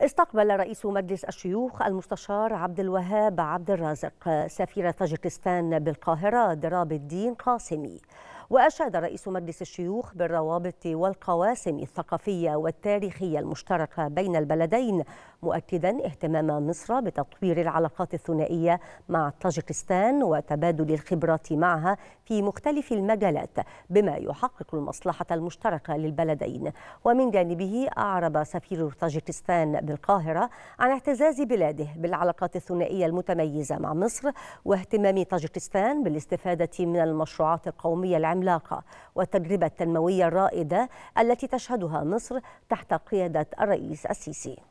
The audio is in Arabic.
استقبل رئيس مجلس الشيوخ المستشار عبد الوهاب عبد الرازق سفير طاجكستان بالقاهرة دراب الدين قاسمي وأشاد رئيس مجلس الشيوخ بالروابط والقواسم الثقافية والتاريخية المشتركة بين البلدين مؤكدا اهتمام مصر بتطوير العلاقات الثنائية مع طاجكستان وتبادل الخبرات معها في مختلف المجالات بما يحقق المصلحة المشتركة للبلدين ومن جانبه أعرب سفير طاجكستان بالقاهرة عن اعتزاز بلاده بالعلاقات الثنائية المتميزة مع مصر واهتمام طاجكستان بالاستفادة من المشروعات القومية العامة العملاقة والتجربة التنموية الرائدة التي تشهدها مصر تحت قيادة الرئيس السيسي